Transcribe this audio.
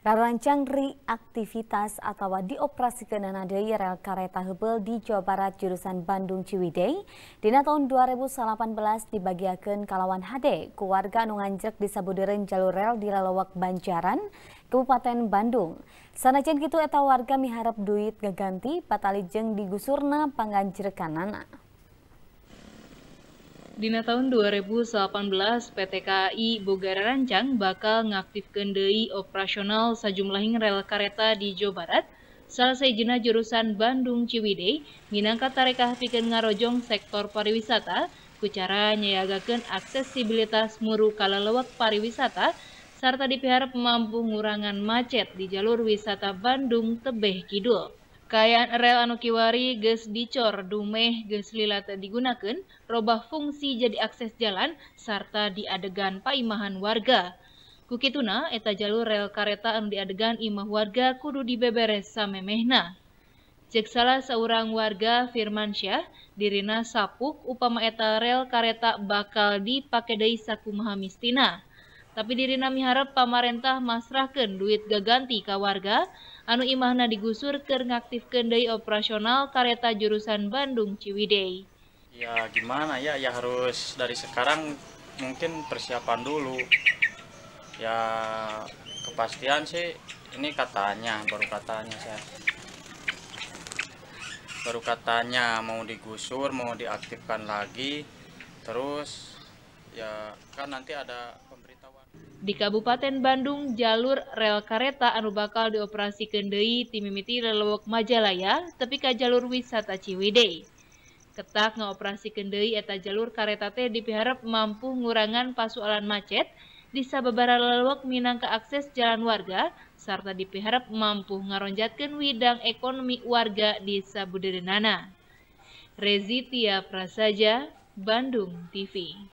Rancang reaktivitas atau dioperasikan daya rel kereta hebel di Jawa Barat jurusan Bandung Ciwidey di tahun 2018 dibagiakan kalawan HD keluarga nunganjek di jalur rel di Lalawak Banjaran Kabupaten Bandung. Sanajan kitu eta warga miharap duit gaganti patalijeng digusurna kanana. Dina tahun 2018, PT KAI Bogor Rancang bakal ngaktifkan deui operasional sejumlah rel kereta di Jawa Barat, salah sejena jurusan Bandung Ciwidey, minangka tarekah pikir ngarojong sektor pariwisata, kucara nyayagakan aksesibilitas muru kalalewak pariwisata, serta dipiharap mampu ngurangan macet di jalur wisata Bandung Tebeh Kidul. Kayaan rel anu kiwari geus dicor, dumeh geus lilat digunakan, robah fungsi jadi akses jalan sarta diadegan paimahan warga. Kukituna eta jalur rel kareta anu diadegan imah warga kudu dibeberes samemehna. Cek salah seorang warga Firmansyah, dirina sapuk upama eta rel kareta bakal dipakai dari sakumaha mistina. Tapi diri dirina harap pamarentah masrahkan duit gaganti ke warga, anu imahna digusur ke ngaktifkan dari operasional kereta jurusan Bandung Ciwidey. Ya gimana ya, ya harus dari sekarang mungkin persiapan dulu. Ya kepastian sih ini katanya, baru katanya saya. Baru katanya mau digusur, mau diaktifkan lagi, terus ya kan nanti ada pemberitahuan. Di Kabupaten Bandung, jalur rel kereta anu bakal dioperasikan deui timimiti lelewok Majalaya tapi ke jalur wisata Ciwidey. Ketak ngeoperasi deui eta jalur kereta teh dipiharap mampu ngurangan pasualan macet di sababara minang ke akses jalan warga serta dipiharap mampu ngeronjatkan widang ekonomi warga di Sabuderenana. Rezitia Prasaja, Bandung TV.